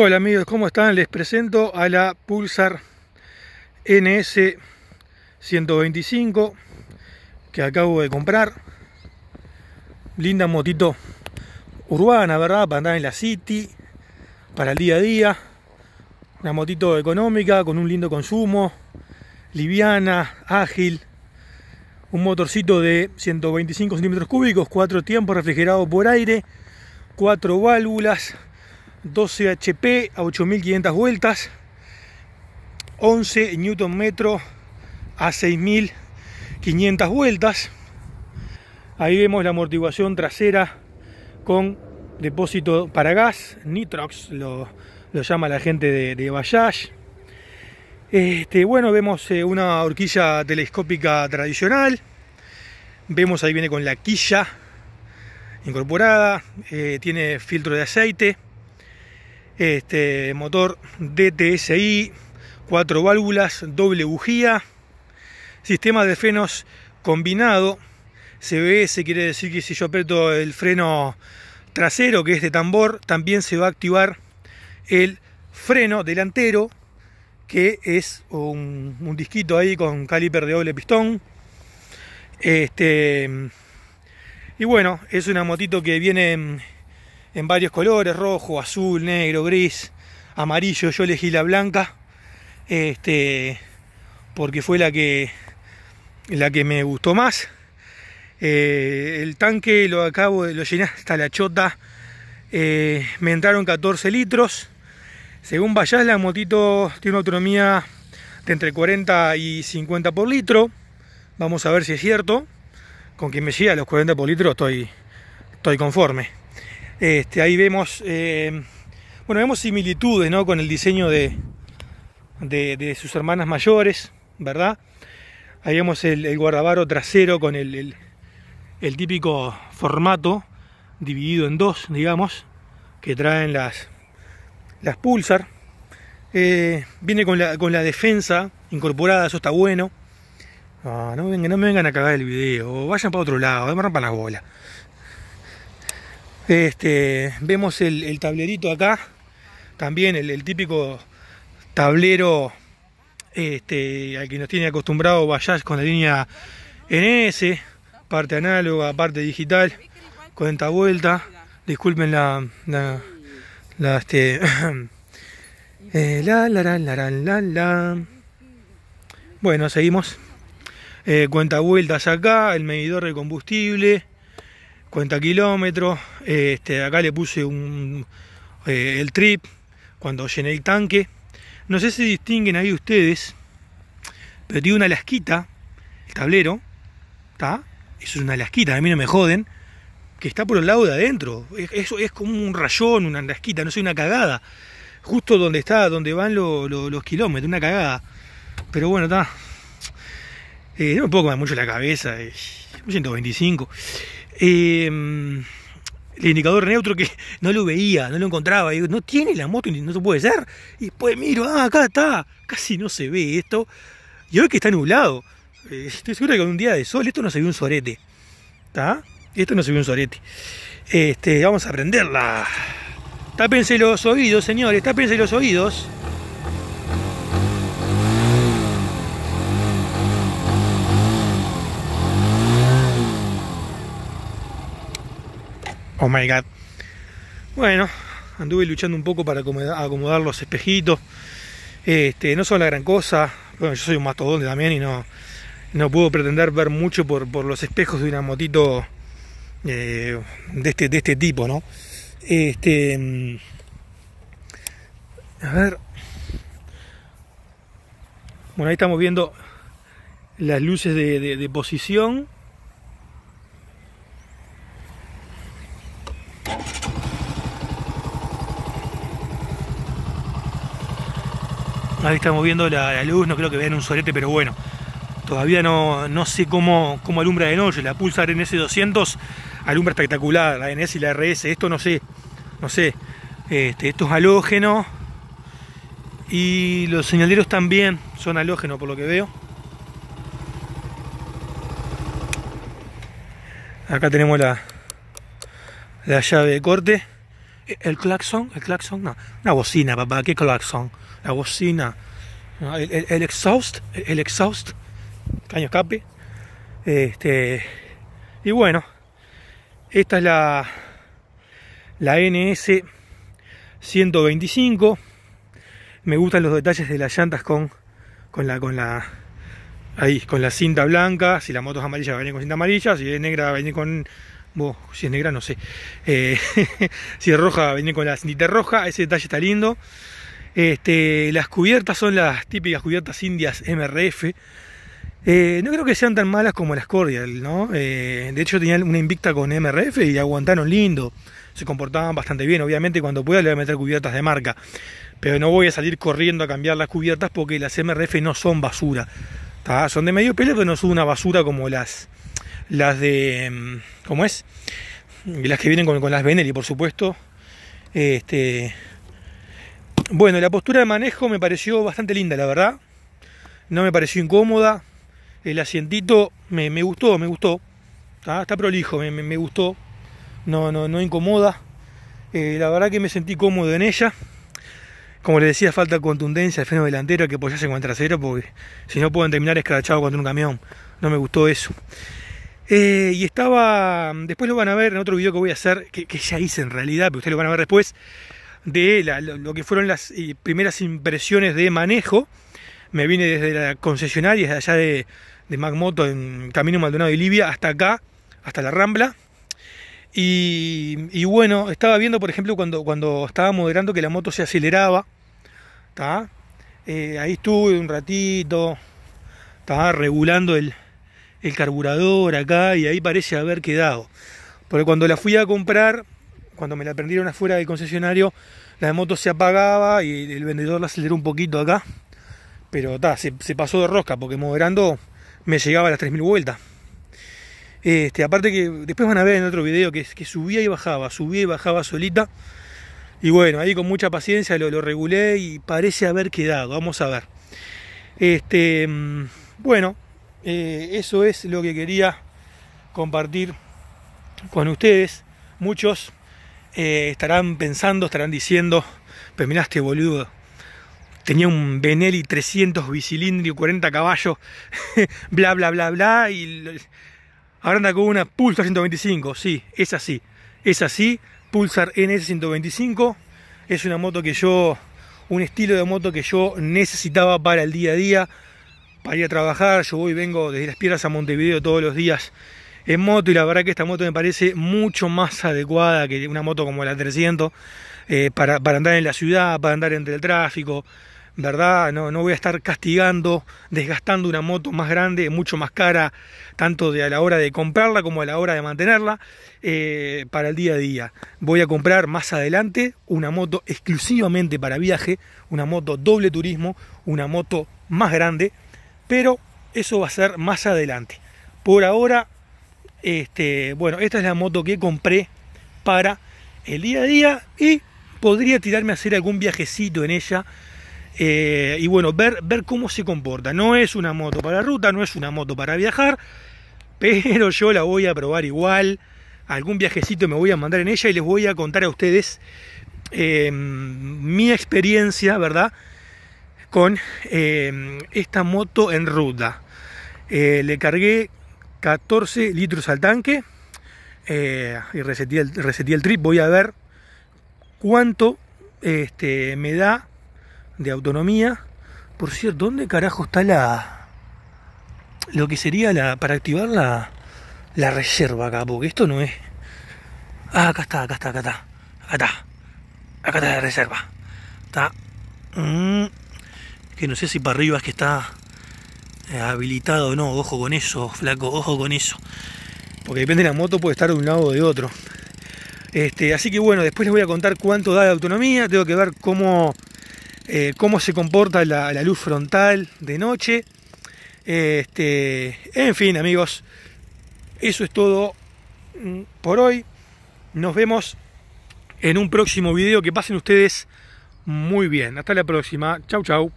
Hola amigos, ¿cómo están? Les presento a la Pulsar NS 125 que acabo de comprar. Linda motito urbana, ¿verdad? Para andar en la city, para el día a día. Una motito económica con un lindo consumo, liviana, ágil. Un motorcito de 125 centímetros cúbicos, cuatro tiempos, refrigerado por aire, cuatro válvulas, 12 HP a 8500 vueltas, 11 Nm a 6500 vueltas. Ahí vemos la amortiguación trasera con depósito para gas, Nitrox lo, llama la gente de, de Bayash. Este, bueno, vemos eh, una horquilla telescópica tradicional. Vemos ahí viene con la quilla incorporada. Eh, tiene filtro de aceite. Este motor DTSI, cuatro válvulas, doble bujía, sistema de frenos combinado. CBS quiere decir que si yo aprieto el freno trasero, que es de tambor, también se va a activar el freno delantero, que es un, disquito ahí con caliper de doble pistón. Este, y bueno, es una motito que viene en varios colores, rojo, azul, negro, gris, amarillo, yo elegí la blanca, este, porque fue la que, la que me gustó más. Eh, el tanque lo acabo de lo llené hasta la chota. Eh, me entraron 14 litros. Según vayas, la motito tiene una autonomía de entre 40 y 50 por litro. Vamos a ver si es cierto. Con que me llega a los 40 por litro estoy, estoy conforme. Este, ahí vemos, eh, bueno, vemos similitudes con el diseño de, sus hermanas mayores, ¿verdad? Ahí vemos el, el trasero con el, típico formato dividido en dos, digamos, que traen las, las Pulsar. Eh, viene con la, defensa incorporada, eso está bueno. Ah, no, no me vengan a cagar el video, vayan para otro lado, me rompan las bolas. Este, vemos el, tablerito acá, también el, típico tablero este, al que nos tiene acostumbrado vayas con la línea NS, parte análoga, parte digital, cuenta vuelta. Disculpen la. la, la este, eh, la, la, la, la, Bueno, seguimos. Eh, cuenta vueltas acá, el medidor de combustible cuenta kilómetros, este, acá le puse un, eh, el trip cuando llené el tanque. No sé si distinguen ahí ustedes, pero tiene una lasquita, el tablero, ¿está? Eso es una lasquita, a mí no me joden, que está por el lado de adentro. Eso es, como un rayón, una lasquita, no soy una cagada. Justo donde está, donde van los kilómetros, una cagada. Pero bueno, está, no me puedo comer mucho la cabeza, 125. Eh, eh, el indicador neutro que no lo veía, no lo encontraba. Digo, no tiene la moto, no se puede ser. Y pues miro, ah, acá está, casi no se ve esto. Y hoy que está nublado, eh, estoy seguro que con un día de sol esto no se ve un sorete. ¿Está? Esto no se ve un sorete. Este, vamos a prenderla. Tápense los oídos, señores, tápense los oídos. Oh my god. Bueno, anduve luchando un poco para acomodar, los espejitos. Este, no son la gran cosa. Bueno, yo soy un mastodonte también y no, puedo pretender ver mucho por, los espejos de una motito eh, este, de, este, tipo, ¿no? Este, mm, a ver. Bueno, ahí estamos viendo las luces de posición Ahí estamos viendo la, luz, no creo que vean un solete, pero bueno. Todavía no, sé cómo, cómo, alumbra de noche. La Pulsar NS200 alumbra espectacular. La NS y la RS, esto no sé. No sé. Este, esto es halógeno. Y los señaleros también son halógeno, por lo que veo. Acá tenemos la, la llave de corte el claxon, el claxon, no, una bocina, papá, ¿qué claxon? La bocina, el, el, exhaust, el exhaust, caño escape, este, y bueno, esta es la, la NS 125, me gustan los detalles de las llantas con, con la, con la, ahí, con la cinta blanca, si la moto es amarilla va a venir con cinta amarilla, si es negra va a venir con si es negra no sé. Eh, si es roja, viene con la cintita roja, ese detalle está lindo. Este, las cubiertas son las típicas cubiertas indias MRF. Eh, no creo que sean tan malas como las Cordial, ¿no? Eh, de hecho tenía una invicta con MRF y aguantaron lindo. Se comportaban bastante bien. Obviamente cuando pueda le voy a meter cubiertas de marca. Pero no voy a salir corriendo a cambiar las cubiertas porque las MRF no son basura. Son de medio pelo, pero no son una basura como las, las de. Em, ¿Cómo es? Las que vienen con, las Benelli, por supuesto. Este, bueno, la postura de manejo me pareció bastante linda, la verdad. No me pareció incómoda. El asientito me, gustó, me gustó. Ah, está prolijo, me, gustó. No, no, no incomoda. Eh, la verdad que me sentí cómodo en ella. Como les decía, falta contundencia al freno delantero que apoyase con el trasero porque si no pueden terminar escrachado contra un camión. No me gustó eso. Eh, y estaba, después lo van a ver en otro video que voy a hacer, que, ya hice en realidad, pero ustedes lo van a ver después, de lo, que fueron las eh, primeras impresiones de manejo. Me vine desde la concesionaria, desde allá de, de en Camino Maldonado y Libia, hasta acá, hasta la Rambla. Y, bueno, estaba viendo, por ejemplo, cuando, cuando estaba moderando que la moto se aceleraba. Eh, ahí estuve un ratito, estaba regulando el, el carburador acá y ahí parece haber quedado. Porque cuando la fui a comprar, cuando me la prendieron afuera del concesionario, la moto se apagaba y el vendedor la aceleró un poquito acá. Pero ta, se, pasó de rosca porque moderando me llegaba a las 3000 vueltas. Este, aparte que después van a ver en otro video que, que subía y bajaba, subía y bajaba solita. Y bueno, ahí con mucha paciencia lo, lo, regulé y parece haber quedado. Vamos a ver. Este, mm, bueno, eh, eso es lo que quería compartir con ustedes. Muchos eh, estarán pensando, estarán diciendo, pero mirá este boludo, tenía un Benelli 300 bicilindrio, 40 caballos, bla, bla, bla, bla, y ahora anda con una Pulsar 125. Sí, es así, es así. Pulsar NS 125 es una moto que yo, un estilo de moto que yo necesitaba para el día a día, para a trabajar. Yo voy y vengo desde Las Piedras a Montevideo todos los días en moto y la verdad que esta moto me parece mucho más adecuada que una moto como la 300 eh, para, para, andar en la ciudad, para andar entre el tráfico, ¿verdad? No, no voy a estar castigando, desgastando una moto más grande, mucho más cara, tanto de a la hora de comprarla como a la hora de mantenerla eh, para el día a día. Voy a comprar más adelante una moto exclusivamente para viaje, una moto doble turismo, una moto más grande, pero eso va a ser más adelante. Por ahora, este, bueno, esta es la moto que compré para el día a día y podría tirarme a hacer algún viajecito en ella eh, y bueno, ver, cómo se comporta. No es una moto para ruta, no es una moto para viajar, pero yo la voy a probar igual. Algún viajecito me voy a mandar en ella y les voy a contar a ustedes eh, mi experiencia, ¿verdad? con eh, esta moto en ruta. Eh, le cargué 14 litros al tanque eh, y reseté el, el, trip. Voy a ver cuánto este, me da de autonomía. Por cierto, ¿dónde carajo está la... lo que sería la... para activar la, reserva acá? Porque esto no es... Ah, acá está, acá está, acá está. Acá está. Acá está la reserva. Está... Mm, que no sé si para arriba es que está eh, habilitado o no. Ojo con eso, flaco, ojo con eso. Porque depende de la moto, puede estar de un lado o de otro. Este, así que bueno, después les voy a contar cuánto da de autonomía. Tengo que ver cómo, eh, cómo se comporta la, luz frontal de noche. Este, en fin, amigos, eso es todo mm, por hoy. Nos vemos en un próximo video. Que pasen ustedes muy bien. Hasta la próxima. Chau, chau.